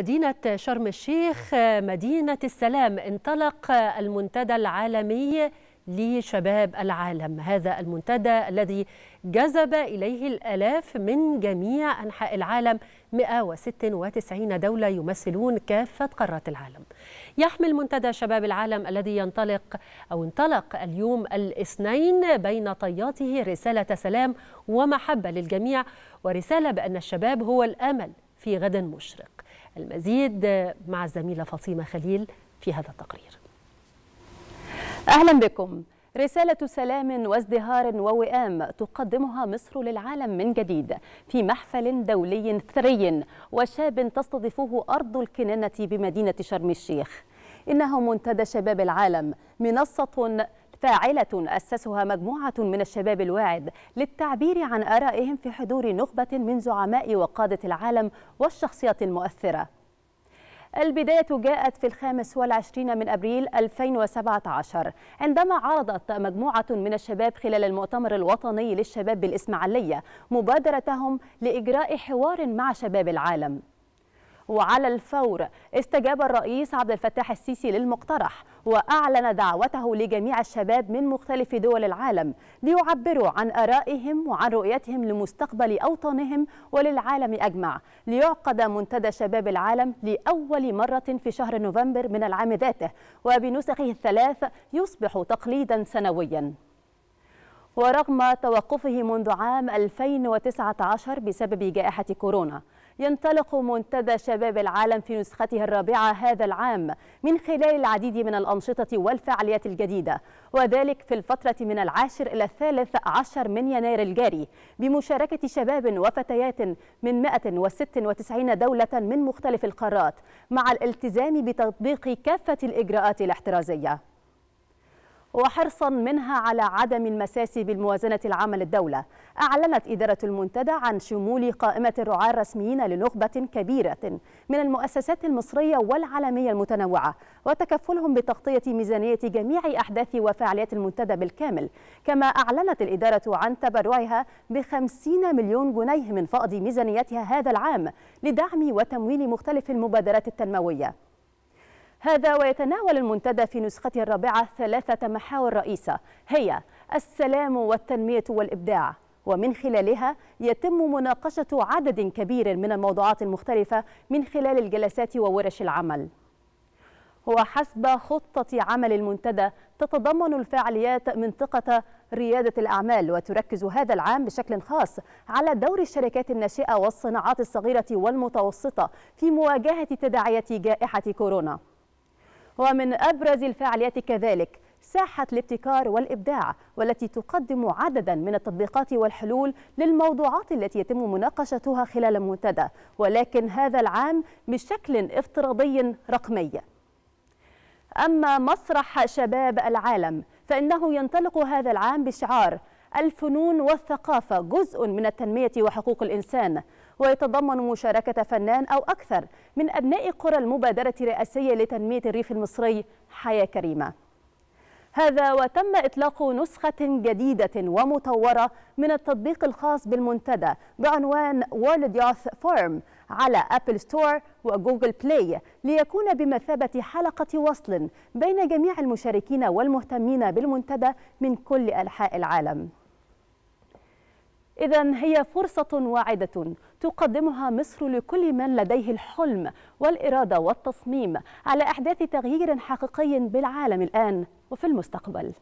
مدينة شرم الشيخ مدينة السلام انطلق المنتدى العالمي لشباب العالم هذا المنتدى الذي جذب إليه الألاف من جميع أنحاء العالم 196 دولة يمثلون كافة قارات العالم يحمل منتدى شباب العالم الذي ينطلق أو انطلق اليوم الاثنين بين طياته رسالة سلام ومحبة للجميع ورسالة بأن الشباب هو الأمل في غد مشرق المزيد مع الزميلة فاطمة خليل في هذا التقرير أهلا بكم رسالة سلام وازدهار ووئام تقدمها مصر للعالم من جديد في محفل دولي ثري وشاب تستضيفه أرض الكنانة بمدينة شرم الشيخ إنه منتدى شباب العالم منصة فاعلة أسسها مجموعة من الشباب الواعد للتعبير عن آرائهم في حضور نخبة من زعماء وقادة العالم والشخصيات المؤثرة البداية جاءت في الخامس والعشرين من أبريل 2017 عندما عرضت مجموعة من الشباب خلال المؤتمر الوطني للشباب بالإسماعيلية مبادرتهم لإجراء حوار مع شباب العالم وعلى الفور استجاب الرئيس عبد الفتاح السيسي للمقترح وأعلن دعوته لجميع الشباب من مختلف دول العالم ليعبروا عن آرائهم وعن رؤيتهم لمستقبل أوطانهم وللعالم أجمع ليعقد منتدى شباب العالم لأول مرة في شهر نوفمبر من العام ذاته وبنسخه الثلاث يصبح تقليدا سنويا ورغم توقفه منذ عام 2019 بسبب جائحة كورونا ينطلق منتدى شباب العالم في نسخته الرابعة هذا العام من خلال العديد من الأنشطة والفعاليات الجديدة وذلك في الفترة من العاشر إلى الثالث عشر من يناير الجاري بمشاركة شباب وفتيات من 196 دولة من مختلف القارات مع الالتزام بتطبيق كافة الإجراءات الاحترازية وحرصا منها على عدم المساس بالموازنة العامة للدولة أعلنت إدارة المنتدى عن شمول قائمة الرعاة الرسميين لنخبة كبيرة من المؤسسات المصرية والعالمية المتنوعة وتكفلهم بتغطية ميزانية جميع أحداث وفعاليات المنتدى بالكامل كما أعلنت الإدارة عن تبرعها بخمسين مليون جنيه من فائض ميزانيتها هذا العام لدعم وتمويل مختلف المبادرات التنموية هذا ويتناول المنتدى في نسخته الرابعة ثلاثة محاور رئيسة هي السلام والتنمية والإبداع ومن خلالها يتم مناقشة عدد كبير من الموضوعات المختلفة من خلال الجلسات وورش العمل وحسب خطة عمل المنتدى تتضمن الفعاليات منطقة ريادة الأعمال وتركز هذا العام بشكل خاص على دور الشركات الناشئة والصناعات الصغيرة والمتوسطة في مواجهة تداعيات جائحة كورونا ومن أبرز الفعاليات كذلك ساحة الابتكار والإبداع والتي تقدم عددا من التطبيقات والحلول للموضوعات التي يتم مناقشتها خلال المنتدى ولكن هذا العام بشكل افتراضي رقمي أما مسرح شباب العالم فإنه ينطلق هذا العام بشعار الفنون والثقافة جزء من التنمية وحقوق الإنسان ويتضمن مشاركة فنان أو أكثر من أبناء قرى المبادرة الرئاسية لتنمية الريف المصري حياة كريمة هذا وتم إطلاق نسخة جديدة ومطورة من التطبيق الخاص بالمنتدى بعنوان وورلد يوث فورم على أبل ستور وجوجل بلاي ليكون بمثابة حلقة وصل بين جميع المشاركين والمهتمين بالمنتدى من كل أنحاء العالم إذا هي فرصة واعدة تقدمها مصر لكل من لديه الحلم والإرادة والتصميم على إحداث تغيير حقيقي بالعالم الآن وفي المستقبل